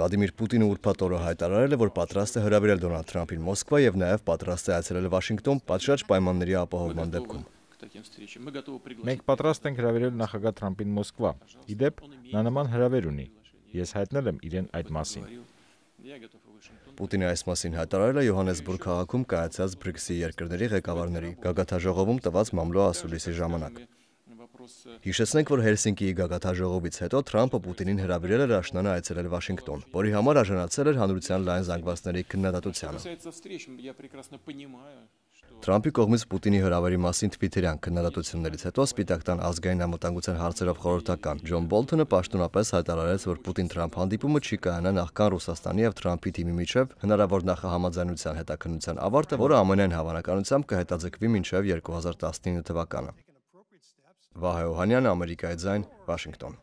Վլադիմիր Պուտինը ուրբաթ օրը հայտարարել է, որ պատրաստ է հրավիրել Դոնալդ Թրամփին Մոսկվա եւ նաեւ պատրաստ է այցելել Վաշինգտոն պատշաճ պայմանների ապահովման դեպքում։ Մենք պատրաստ ենք հրավիրել նախագահ Թրամփին Մոսկվա։ Իդեպ նա նման հրավեր ունի։ Ես հայտնել եմ իրեն այդ մասին։ Պուտինը այս մասին հայտարարել է Յոհանեսբուրգ քաղաքում կայացած BRICS-ի երկրների ղեկավարների գագաթաժողովում տված մամլո ասուլիսի ժամանակ։ Հիշեցնենք, որ Հելսինկիի գագաթաժողովից հետո Թրամփը Պուտինին հրավիրել էր Աշնանը այցելել Վաշինգտոն, որի համար արժանացել էր հանրության լայն զանգվածների քննադատությանը։ Թրամփի կողմից Պուտինի հրավերի մասին Թվիտերյան քննադատություններից հետո Սպիտակտան ազգային անվտանգության հարցերով խորհրդական Ջոն Բոլթոնը պաշտոնապես հայտարարեց, որ Պուտին-Թրամփ հանդիպումը չի կայանա նախքան Ռուսաստանի եւ Թրամփի թիմի միջև հնարավոր նախահամաձայնության հետաքննության ավարտը, որը ամենայն հավանականությամբ կհետաձգվի մինչեւ 2019 թվականը։ Վահե Օհանյան, Ամերիկայի ձայն, Վաշինգտոն։